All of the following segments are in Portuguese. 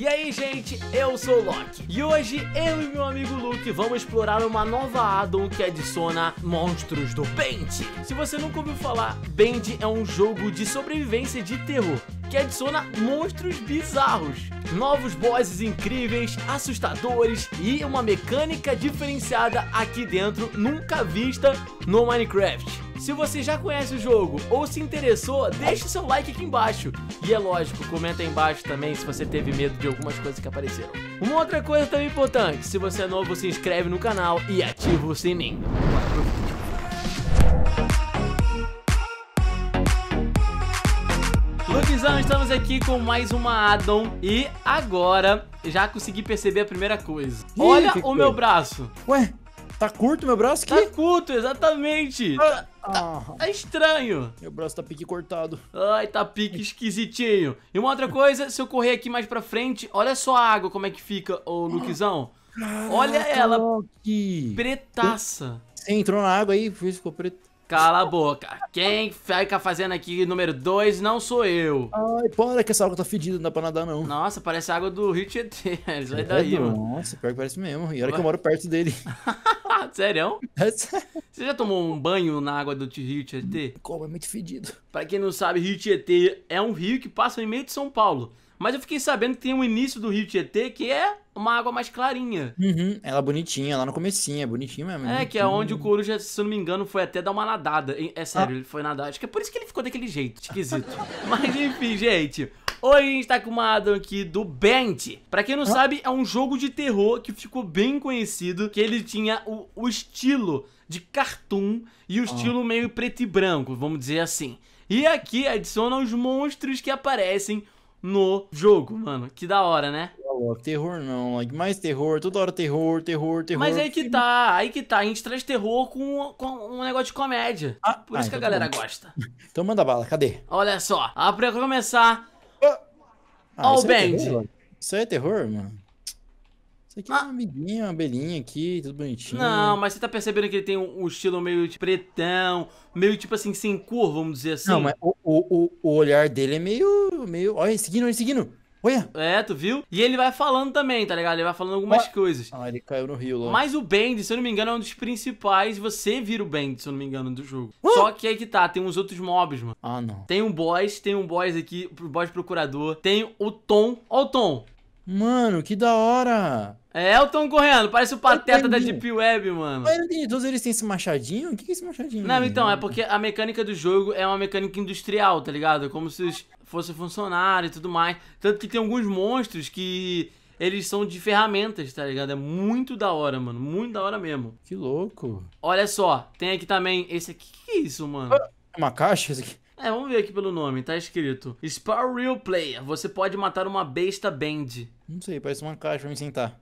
E aí, gente, eu sou o Loki. E hoje eu e meu amigo Luke vamos explorar uma nova addon que adiciona monstros do Bend. Se você nunca ouviu falar, Bend é um jogo de sobrevivência de terror que adiciona monstros bizarros, novos bosses incríveis, assustadores e uma mecânica diferenciada aqui dentro nunca vista no Minecraft. Se você já conhece o jogo ou se interessou, deixe seu like aqui embaixo. E é lógico, comenta aí embaixo também se você teve medo de algumas coisas que apareceram. Uma outra coisa também importante, se você é novo, se inscreve no canal e ativa o sininho. Luquizão, estamos aqui com mais uma addon e agora já consegui perceber a primeira coisa. Ih, Olha o coisa? meu braço. Ué, tá curto meu braço aqui? Tá curto, exatamente. Ah. Tá, tá, estranho. Meu braço tá pique cortado. Ai, tá pique esquisitinho. E uma outra coisa, se eu correr aqui mais pra frente, olha só a água como é que fica, ô Luquizão. Caraca, olha ela. Pretaça. Você entrou na água aí, ficou preto. Cala a boca. Quem fica fazendo aqui número 2 não sou eu. Ai, para que essa água tá fedida, não dá pra nadar não. Nossa, parece a água do Rio Tietê. Eles vai é, daí, mano. Nossa, pior que parece mesmo. E olha que eu moro perto dele. Ah, sério? Você já tomou um banho na água do rio Tietê? Como? É muito fedido. Pra quem não sabe, Rio Tietê é um rio que passa em meio de São Paulo. Mas eu fiquei sabendo que tem um início do Rio Tietê que é uma água mais clarinha. Uhum, ela é bonitinha, lá no comecinho, é bonitinha mesmo. É, bonitinho. Né? que é onde o coruja, se eu não me engano, foi até dar uma nadada. É sério, ah. ele foi nadar. Acho que é por isso que ele ficou daquele jeito, esquisito. Mas enfim, gente... Hoje a gente tá com uma Adam aqui do Band. Pra quem não sabe, é um jogo de terror que ficou bem conhecido, que ele tinha o, o estilo de cartoon e o ah. estilo meio preto e branco, vamos dizer assim. E aqui adiciona os monstros que aparecem no jogo, mano. Que da hora, né? Terror não, mais terror, toda hora terror, terror, terror. Mas aí que tá, aí que tá. A gente traz terror com, com um negócio de comédia. Ah, Por ah, isso então que a galera gosta. Então manda bala, cadê? Olha só, ah, pra começar, ah, All isso, band. É isso aí é terror, mano? Isso aqui é ah. é uma amiguinha, uma abelhinha aqui, tudo bonitinho. Não, mas você tá percebendo que ele tem um, um estilo meio de pretão, meio tipo assim, sem cor, vamos dizer assim. Não, mas o, o, o olhar dele é meio. meio... Olha, seguindo, olha, seguindo. Olha. É, tu viu? E ele vai falando também, tá ligado? Ele vai falando algumas coisas. Ah, ele caiu no rio logo. Mas o Bend, se eu não me engano, é um dos principais. Você vira o Bend, se eu não me engano, do jogo. Uh. Só que aí que tá, tem uns outros mobs, mano. Ah, não. Tem um boss, tem um boss aqui, o boss procurador. Tem o Tom. Ó o Tom. Mano, que da hora! É, é o Tom correndo, parece o Pateta da Deep Web, mano. Mas entendi, todos eles têm esse machadinho? O que é esse machadinho? Não, então, é porque a mecânica do jogo é uma mecânica industrial, tá ligado? É como se os, fosse funcionário e tudo mais. Tanto que tem alguns monstros que eles são de ferramentas, tá ligado? É muito da hora, mano. Muito da hora mesmo. Que louco. Olha só, tem aqui também. Esse aqui, que é isso, mano? Ah, é uma caixa esse aqui? É, vamos ver aqui pelo nome, tá escrito. Spar Real Player. Você pode matar uma besta band. Não sei, parece uma caixa pra me sentar.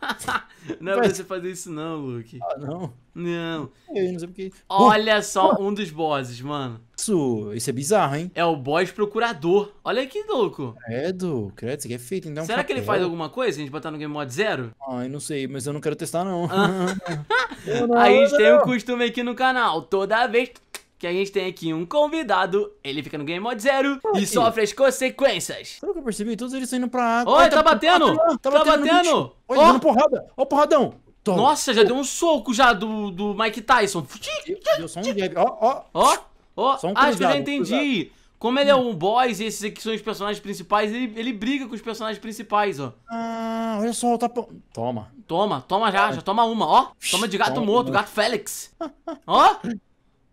Não é pra você fazer isso, não, Luke. Ah, não? Não. É, eu não sei porque. Olha uh, só uh. um dos bosses, mano. Isso, isso é bizarro, hein? É o boss procurador. Olha que louco. do credo, isso aqui é feito, então. Será que ele faz alguma coisa? A gente botar no Game Mode Zero? Ai, não sei, mas eu não quero testar, não. Ah. não, não, a gente não, tem um costume aqui no canal. Toda vez que que a gente tem aqui um convidado, ele fica no Game Mode Zero e sofre as consequências. que eu percebi, todos eles saindo indo pra... Oi, tá, tá, tá, batendo! Tá, tá batendo! Olha, Oi, oh. dando porrada! Ó oh, porradão! Tom. Nossa, já oh. deu um soco já do, do Mike Tyson. Deu só um Ó, ó. Ó, ó. Ah, acho que eu já entendi. Cruzado. Como ele é um hum. boss e esses aqui são os personagens principais, ele, ele briga com os personagens principais, ó. Ah, olha só tá Toma. Toma, toma já, já toma uma, ó. Toma de gato toma. morto, gato Félix. ó.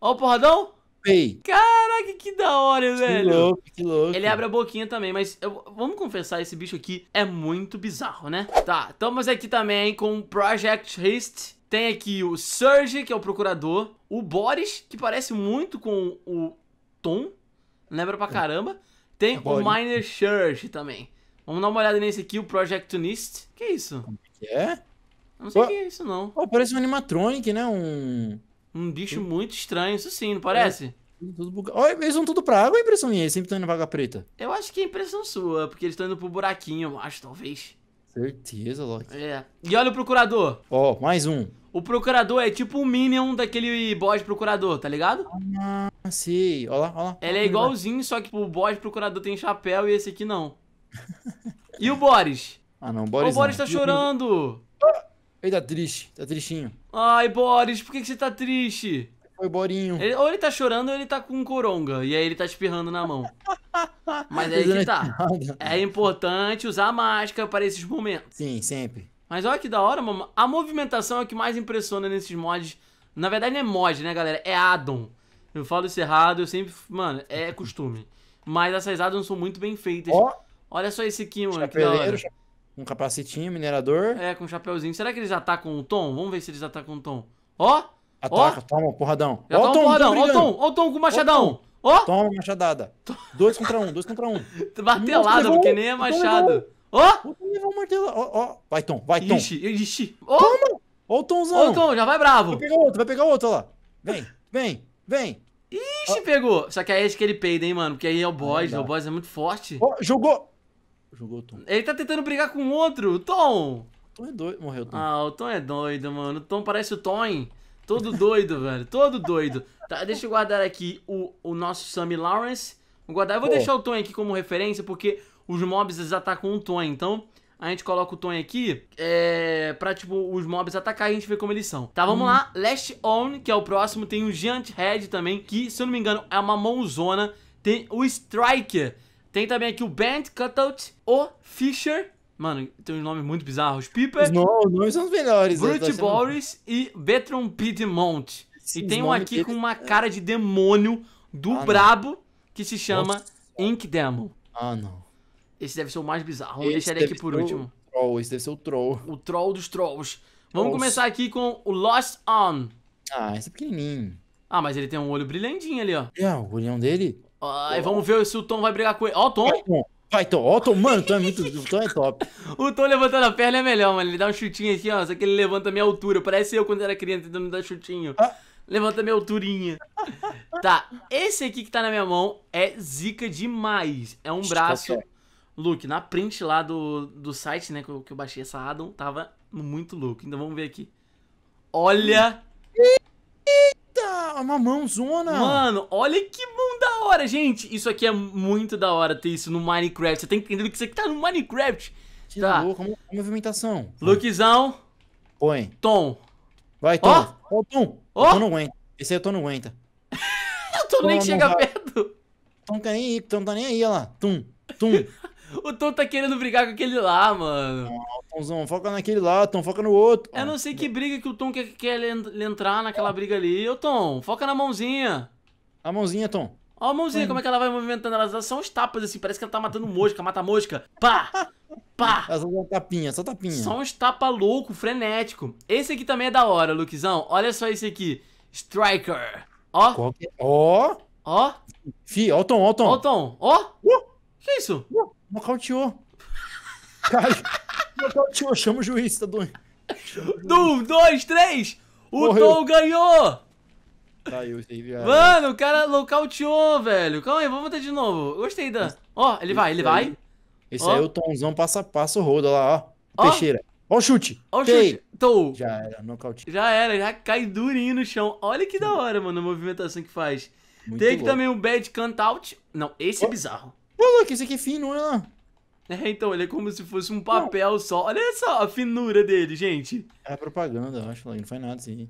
Ó o porradão. Ei. Caraca, que da hora, velho. Que louco, que louco. Ele abre a boquinha também, mas eu, vamos confessar, esse bicho aqui é muito bizarro, né? Tá, estamos aqui também com Project Hist Tem aqui o Serge, que é o procurador. O Boris, que parece muito com o Tom. Lembra pra é. caramba. Tem é o Miner Surge também. Vamos dar uma olhada nesse aqui, o Project Nist. Que isso? Como é que é? não sei o que é isso, não. Oh, parece um animatronic, né? Um... Um bicho Sim. muito estranho, isso sim, não é, parece? Olha, eles vão tudo pra água, é impressão minha, eles sempre estão indo pra preta. Eu acho que é impressão sua, porque eles estão indo pro buraquinho, eu acho, talvez. Certeza, Loki. É. E olha o procurador. Ó, oh, mais um. O procurador é tipo um minion daquele boss procurador, tá ligado? Ah, sei. Olha lá, olha lá. Ele é igualzinho, só que o boss procurador tem chapéu e esse aqui não. e o Boris? Ah, não, Boris. O Boris não. tá chorando. Ah. Ele tá triste, tá tristinho. Ai, Boris, por que, que você tá triste? Foi Borinho. Ele, ou ele tá chorando ou ele tá com coronga. E aí ele tá espirrando na mão. Mas é aí que tá. É importante usar máscara para esses momentos. Sim, sempre. Mas olha que da hora, mano. A movimentação é o que mais impressiona nesses mods. Na verdade não é mod, né, galera? É addon. Eu falo isso errado, eu sempre... Mano, é costume. Mas essas addons são muito bem feitas. Oh. Olha só esse aqui, mano. Que da hora. Um capacetinho, minerador. É, com um chapéuzinho. Será que eles atacam tá o Tom? Vamos ver se eles atacam tá o Tom. Ó! Ataca, ah, ó. toma, porradão. Tá ó, o Tom, porradão. Tom ó, Tom, ó, o Tom com machadão. Ó! Toma, machadada. Dois contra um, dois contra um. Martelada, porque nem é machado. Ó! martelo. Ó, ó. Vai, Tom, vai, Tom. Ixi, ixi. Ó. Toma! Ó o Tomzão. Ó o Tom, já vai bravo. Vai pegar outro, vai pegar outro, ó lá. Vem, vem, vem. Ixi, ó. pegou. Só que aí é que ele peida, hein, mano. Porque aí é o boss, né? o boss é muito forte. Ó, jogou. Jogou o Tom. Ele tá tentando brigar com outro, Tom! Tom é doido. Morreu o Tom. Ah, o Tom é doido, mano. O Tom parece o Tom. Todo doido, velho. Todo doido. Tá, deixa eu guardar aqui o, o nosso Sammy Lawrence. Vou guardar. Eu vou Pô. deixar o Tom aqui como referência, porque os mobs eles atacam tá o Tom, então. A gente coloca o Tom aqui é, pra, tipo, os mobs atacar e a gente vê como eles são. Tá, vamos hum. lá. Last On, que é o próximo. Tem o Giant Head também, que, se eu não me engano, é uma mãozona. Tem o Striker, tem também aqui o Band, Cutout, o Fischer. Mano, tem um nome muito bizarro. Os Piper. Não, os nomes são os melhores. Né? Brute tá Boris e Betron Piedmont. E tem um aqui com uma é- cara de demônio do ah, brabo que se chama Nossa. Ink Demon. Ah, não. Esse deve ser o mais bizarro. e esse deixar ele aqui por último. O troll, esse deve ser o troll. O troll dos trolls. Vamos Nossa. começar aqui com o Lost On. Ah, esse é pequenininho. Ah, mas ele tem um olho brilhantinho ali, ó. É, o olhão dele Ai, vamos ver se o Tom vai brigar com ele. Ó, o Tom. Vai, Tom. Vai, Tom. Tom. Mano, o Tom é muito. O Tom é top. o Tom levantando a perna é melhor, mano. Ele dá um chutinho aqui, assim, ó. Só que ele levanta a minha altura. Parece eu quando era criança tentando me dar chutinho. Ah. Levanta a minha alturinha. tá, esse aqui que tá na minha mão é zica demais. É um braço. É? Luke, na print lá do, do site, né, que eu, que eu baixei essa Adam, tava muito louco. Então vamos ver aqui. Olha é uma mãozona. Mano, olha que mão da hora, gente. Isso aqui é muito da hora ter isso no Minecraft. Você tem tá que entender que isso aqui tá no Minecraft. Que tá. louco, movimentação. Lukezão. Põe. Tom. Vai, Tom. Ó, oh. oh, Tom. Oh. não aguenta. Esse aí eu tô não aguenta. eu tô Tom nem chega perto. Tom, tá nem aí, Tom tá nem aí, olha lá. Tum, tum. O Tom tá querendo brigar com aquele lá, mano. Não, Tomzão, foca naquele lá, Tom, foca no outro. Eu não ah, sei que briga que o Tom quer, quer entrar naquela ah. briga ali. Ô, Tom, foca na mãozinha. A mãozinha, Tom. Ó a mãozinha, hum. como é que ela vai movimentando? Elas são estapas, tapas, assim, parece que ela tá matando mosca, mata mosca. Pá! Pá! Só uma tapinha, só tapinha. Só uns tapa louco, frenético. Esse aqui também é da hora, Luquizão. Olha só esse aqui. Striker. Ó. Ó. Ó. Fih, ó o tom, ó o tom. Ó o tom. Ó. Uh. Que isso? Uh. Nocauteou. Cara, nocauteou. Chama o juiz, tá doido. Um, dois, três. O Morreu. Tom ganhou. Caiu, tá, Mano, o cara nocauteou, velho. Calma aí, vamos botar de novo. Gostei da. Ó, ele vai, ele vai. Esse ó. aí é o Tomzão passo a passo, roda lá, ó. ó. Ó o chute. Ó o chute. Tô. Já era, nocaute. Já era, já cai durinho no chão. Olha que da hora, mano, a movimentação que faz. Muito Tem aqui louco. também o um Bad Cantout. Não, esse oh. é bizarro que isso aqui é fino, olha lá. É, então, ele é como se fosse um papel não. só. Olha só a finura dele, gente. É propaganda, eu acho, não faz nada assim.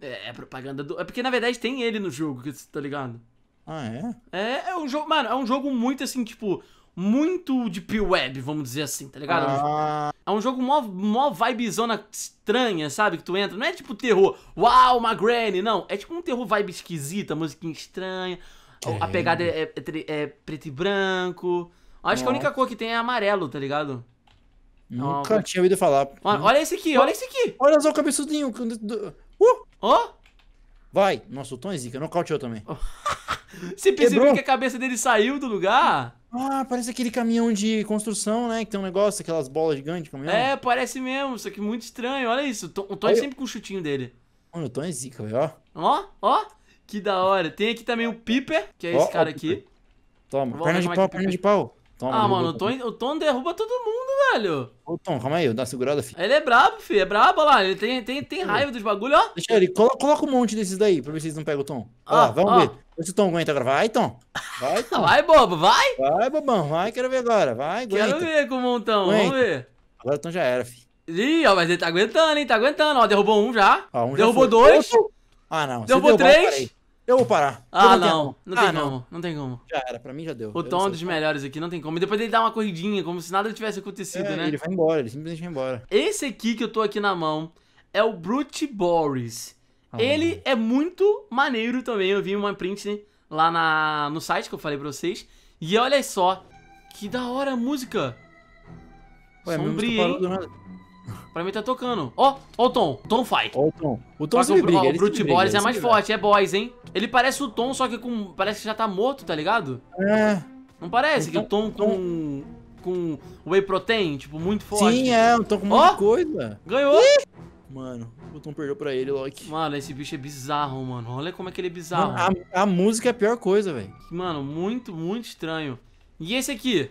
É, é propaganda do... É porque, na verdade, tem ele no jogo, tá ligado? Ah, é? É, é um jogo... Mano, é um jogo muito, assim, tipo... Muito de P-Web, vamos dizer assim, tá ligado? Ah. É um jogo mó, mó vibezona estranha, sabe? Que tu entra. Não é tipo terror. Uau, uma granny, não. É tipo um terror vibe esquisita, musiquinha estranha. A pegada é, é, é preto e branco. Acho Nossa. que a única cor que tem é amarelo, tá ligado? É Nunca tinha ouvido falar. Olha, olha esse aqui, olha, olha esse aqui. Olha só o cabeçudinho. Uh! Oh? Vai. Nossa, o Tom é zica. Nocauteou também. Você percebeu que a cabeça dele saiu do lugar? Ah, parece aquele caminhão de construção, né? Que tem um negócio, aquelas bolas gigantes. Caminhão. É, parece mesmo. Só que muito estranho. Olha isso. o Tom é sempre com o chutinho dele. Mano, o Tom é zica, velho. Ó, ó, ó. Que da hora. Tem aqui também o Piper, que é esse oh, cara aqui. Toma, Vou perna de pau, perna de pau. Toma, ah, mano, o Tom, o Tom derruba todo mundo, velho. Ô, Tom, calma aí, dá uma segurada, filho. Ele é brabo, filho, é brabo, olha lá. Ele tem, tem, tem raiva dos bagulho, ó. Deixa ele, coloca, coloca um monte desses daí, pra ver se eles não pegam o Tom. Ó, vamos ó. ver. Vê se o Tom aguenta agora. Vai, Tom. Vai, Tom. vai, bobo, vai. Vai, bobão, vai, quero ver agora. Vai, aguenta. Quero ver com o montão, aguenta. vamos ver. Agora o Tom já era, filho. Ih, ó, mas ele tá aguentando, hein, tá aguentando. Ó, derrubou um já. Ó, um derrubou já dois. Outro. Ah, não. Deu por três? eu vou parar. Ah, não. Não tem ah, como. Não. não. tem como. Já era, pra mim já deu. O Tom é dos melhores aqui, não tem como. E depois ele dá uma corridinha, como se nada tivesse acontecido, é, né? Ele vai embora, ele simplesmente vai embora. Esse aqui que eu tô aqui na mão é o Brute Boris. Ah, ele é muito maneiro também. Eu vi uma print lá na, no site que eu falei pra vocês. E olha só, que da hora a música. Ué, Sombria, hein? Pra mim tá tocando. Ó, ó o Tom. Tom fight. Ó o Tom. O Tom se briga, ó, o Brute Boys é mais forte, é boys, hein? Ele parece o Tom, só que com... Parece que já tá morto, tá ligado? É. Não parece então, que o então, Tom com... Então- com whey protein, tipo, muito forte. Sim, é, o Tom com muita coisa. Ganhou. Ih. Mano, o Tom perdeu pra ele, Loki. Mano, esse bicho é bizarro, mano. Olha como é que ele é bizarro. Mano, a, a, música é a pior coisa, velho. Mano, muito, muito estranho. E esse aqui?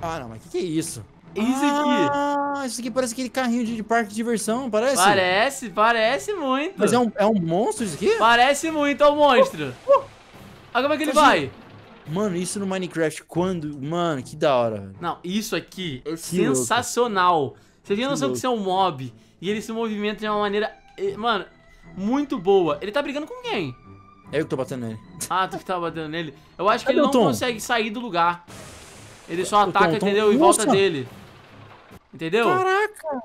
Ah, não, mas que que é isso? isso aqui. Ah, isso aqui parece aquele carrinho de, de parque de diversão, parece? Parece, parece muito. Mas é um, é um monstro isso aqui? Parece muito, é um monstro. Uh, uh. Olha como é que ele vai. Mano, isso no Minecraft, quando... Mano, que da hora. Não, isso aqui é que sensacional. Louco. Você tem noção que isso é um mob e ele se movimenta de uma maneira... Eh, mano, muito boa. Ele tá brigando com quem? É eu que tô batendo nele. Ah, tu que tá batendo nele. Eu acho que ele não Tom? consegue sair do lugar. Ele só ataca, Tom, Tom. entendeu? E Nossa. volta dele. Entendeu? Caraca!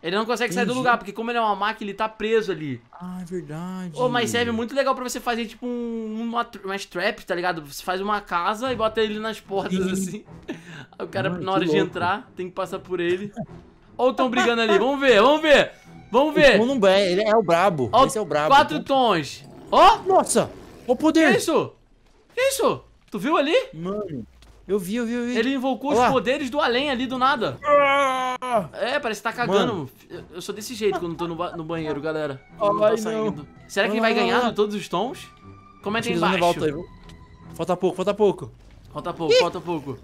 Ele não consegue Entendi. sair do lugar, porque como ele é uma máquina, ele tá preso ali. Ah, é verdade. Oh, mas serve muito legal pra você fazer, tipo, um, uma, uma trap, tá ligado? Você faz uma casa e bota ele nas portas, Sim. assim. o cara, na hora de entrar, tem que passar por ele. Ou oh, tão brigando ali, vamos ver, vamos ver. Vamos ver. O não é, ele é o brabo. Oh, Esse é o brabo. Quatro tons. Ó! Oh! Nossa! O poder! Que isso? Que isso? Tu viu ali? Mano, eu vi, eu vi, eu vi. Ele invocou Olá. os poderes do além ali do nada. Ah! É, parece que tá cagando. Mano. Eu sou desse jeito quando tô no, ba no banheiro, galera. Ah, não não. Será que ele vai ganhar todos os tons? Comenta aí embaixo. Volta aí. Falta pouco, falta pouco. Falta pouco, Ih. falta pouco.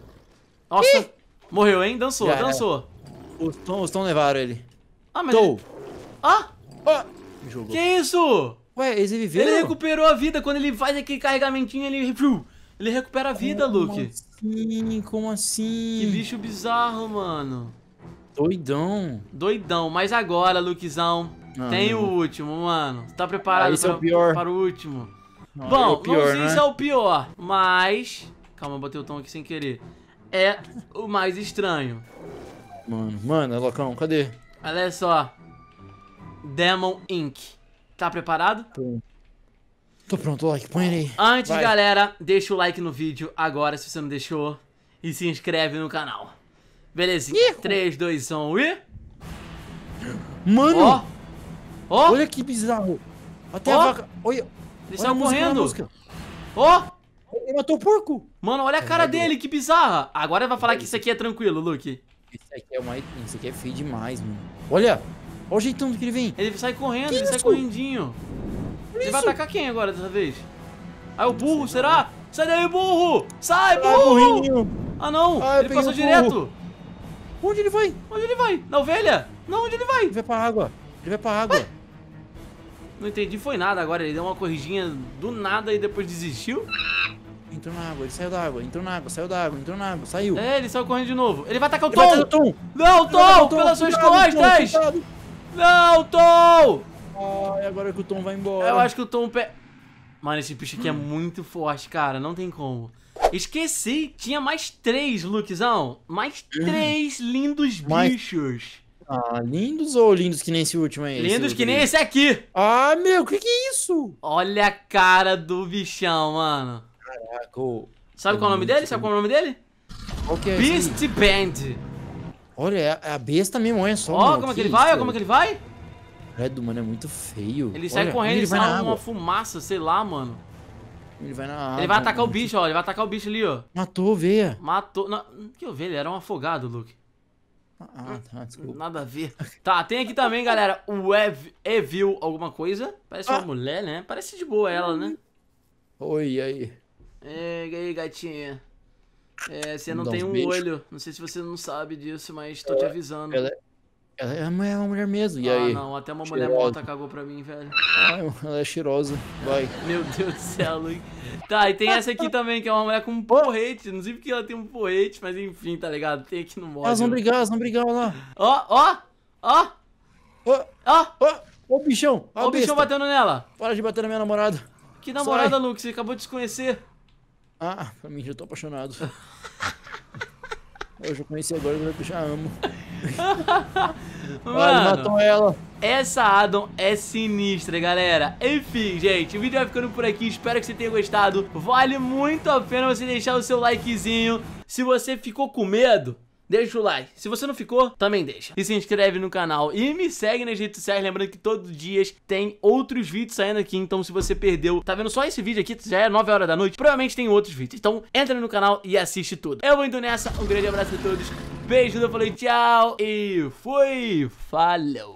Nossa, Ih. morreu, hein? Dançou, Já dançou. É. Os tons, os levaram ele. Ah, mas Ele... Ah! ah. Me jogou. Que isso? Ué, eles reviveram? Ele recuperou a vida. Quando ele faz aquele carregamentinho, ele... Ele recupera a vida, como Luke. Como assim? Como assim? Que bicho bizarro, mano. Doidão. Doidão. Mas agora, Lukezão, ah, tem não. o último, mano. Tá preparado ah, pra, é o pior. para o último? Não, Bom, é o pior, não sei né? se é o pior, mas... Calma, botei o tom aqui sem querer. É o mais estranho. Mano, mano, Locão, cadê? Olha só. Demon Inc. Tá preparado? Tô. Tô pronto, like, põe ele aí. Antes, Vai. galera, deixa o like no vídeo agora se você não deixou. E se inscreve no canal. Belezinha. Ih. 3, 2, 1 e... Mano! Olha que bizarro! Até ó. a vaca... Olha! correndo! Ó! Ele matou o porco! Mano, olha a cara dele, que bizarra! Agora vai falar que isso aqui é tranquilo, Luke. Isso aqui é uma... Isso aqui é feio demais, mano. Olha! Olha o jeitão que ele vem. Ele sai correndo, que ele isso? sai correndinho. Que ele isso? vai atacar quem agora dessa vez? Ah, o burro, será? Sai daí, burro! Sai, ah, burro! Ah, ah não! ele passou burro. direto! Onde ele vai? Onde ele vai? Na ovelha? Não, onde ele vai? Ele vai pra água. Ele vai pra água. Ué? Não entendi, foi nada agora. Ele deu uma corridinha do nada e depois desistiu. Entrou na água, ele saiu da água, entrou na água, saiu da água, entrou na água, saiu. É, ele saiu correndo de novo. Ele vai atacar o Tom! Não, tom. Não, Tom! Tom pelas suas costas! Não, Tom! Ai, agora que o Tom vai embora. Eu acho que o Tom... Pe... Mano, esse bicho aqui é muito forte, cara. Não tem como. Esqueci, tinha mais três, Lukezão. Mais três lindos bichos. Ah, lindos ou lindos que nem esse último aí? Lindos que nem esse aqui. Ah, meu, que que é isso? Olha a cara do bichão, mano. Caraca. Sabe qual é o nome dele? Sabe qual é o nome dele? Qual que é Beast Band. Olha, é, é a besta mesmo, olha só. Ó, oh, como é que, que ele vai, como que ele vai. Credo, mano, é muito feio. Ele sai correndo, ele sai uma fumaça, sei lá, mano. Ele vai na água. Ele vai atacar o né? bicho, ó. Ele vai atacar o bicho ali, ó. Matou veia ovelha. Matou. Não, que ovelha? Era um afogado, Luke. Ah, ah, tá, desculpa. Nada a ver. Tá, tem aqui também, galera, o Ev Evil alguma coisa. Parece uma ah. mulher, né? Parece de boa ela, né? Oi, aí. É, e aí, gatinha. É, você não, tem um olho. Não sei se você não sabe disso, mas tô te avisando. Ela, é ela é, é uma mulher mesmo. E ah, aí? não, até uma cheirosa. mulher morta cagou pra mim, velho. Ah, ela é cheirosa. Vai. Meu Deus do céu, Luiz. Tá, e tem essa aqui também, que é uma mulher com um porrete. Não sei porque ela tem um porrete, mas enfim, tá ligado? Tem aqui no mod. Elas vão brigar, elas vão brigar lá. Ó, ó, ó. Ó, ó. Ó, o bichão. Ó, o bichão batendo nela. Para de bater na minha namorada. Que namorada, Sai. Luke? Você acabou de se conhecer. Ah, pra mim já tô apaixonado. Hoje eu conheci agora, eu já amo. Mano, ela. Essa Adam é sinistra, galera. Enfim, gente, o vídeo vai ficando por aqui. Espero que você tenha gostado. Vale muito a pena você deixar o seu likezinho. Se você ficou com medo, Deixa o like. Se você não ficou, também deixa. E se inscreve no canal e me segue nas redes sociais. Lembrando que todos os dias tem outros vídeos saindo aqui. Então, se você perdeu, tá vendo só esse vídeo aqui, já é 9 horas da noite. Provavelmente tem outros vídeos. Então, entra no canal e assiste tudo. Eu vou indo nessa. Um grande abraço a todos. Beijo, eu falei tchau e fui. Falou.